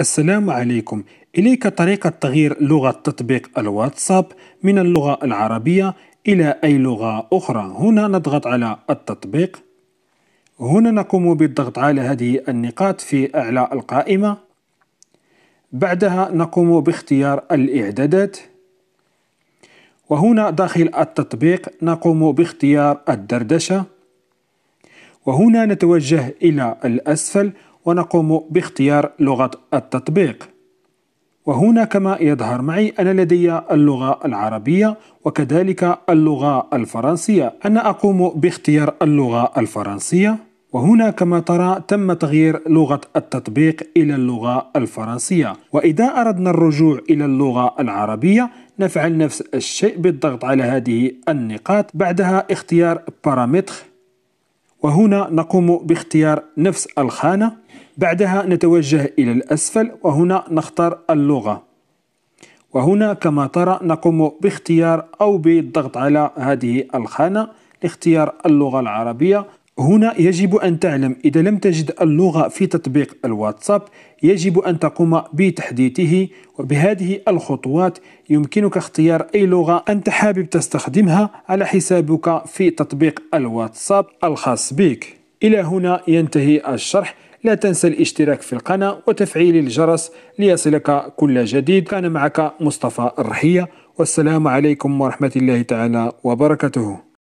السلام عليكم إليك طريقة تغيير لغة تطبيق الواتساب من اللغة العربية إلى أي لغة أخرى هنا نضغط على التطبيق هنا نقوم بالضغط على هذه النقاط في أعلى القائمة بعدها نقوم باختيار الإعدادات وهنا داخل التطبيق نقوم باختيار الدردشة وهنا نتوجه إلى الأسفل ونقوم باختيار لغة التطبيق وهنا كما يظهر معي أنا لدي اللغة العربية وكذلك اللغة الفرنسية أنا أقوم باختيار اللغة الفرنسية وهنا كما ترى تم تغيير لغة التطبيق إلى اللغة الفرنسية وإذا أردنا الرجوع إلى اللغة العربية نفعل نفس الشيء بالضغط على هذه النقاط بعدها اختيار بارامتر وهنا نقوم باختيار نفس الخانة بعدها نتوجه إلى الأسفل وهنا نختار اللغة وهنا كما ترى نقوم باختيار أو بالضغط على هذه الخانة لاختيار اللغة العربية هنا يجب أن تعلم إذا لم تجد اللغة في تطبيق الواتساب يجب أن تقوم بتحديثه وبهذه الخطوات يمكنك اختيار أي لغة أنت حابب تستخدمها على حسابك في تطبيق الواتساب الخاص بك إلى هنا ينتهي الشرح لا تنسى الاشتراك في القناة وتفعيل الجرس ليصلك كل جديد كان معك مصطفى الرحية والسلام عليكم ورحمة الله تعالى وبركاته